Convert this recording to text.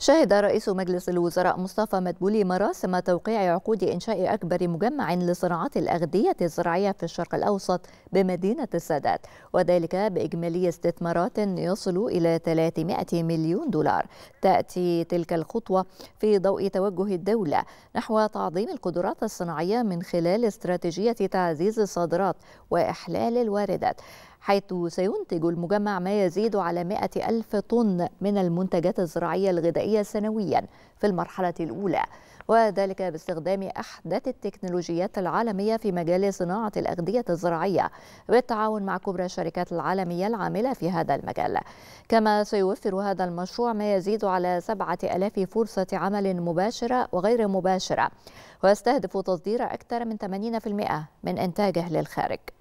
شهد رئيس مجلس الوزراء مصطفى مدبولي مراسم توقيع عقود إنشاء أكبر مجمع لصناعات الأغذية الزراعية في الشرق الأوسط بمدينة السادات وذلك بإجمالي استثمارات يصل إلى 300 مليون دولار تأتي تلك الخطوة في ضوء توجه الدولة نحو تعظيم القدرات الصناعية من خلال استراتيجية تعزيز الصادرات وإحلال الواردات حيث سينتج المجمع ما يزيد على 100 ألف طن من المنتجات الزراعية الغذائية سنويا في المرحلة الأولى وذلك باستخدام أحدث التكنولوجيات العالمية في مجال صناعة الأغذية الزراعية بالتعاون مع كبرى الشركات العالمية العاملة في هذا المجال كما سيوفر هذا المشروع ما يزيد على 7000 فرصة عمل مباشرة وغير مباشرة ويستهدف تصدير أكثر من 80% من إنتاجه للخارج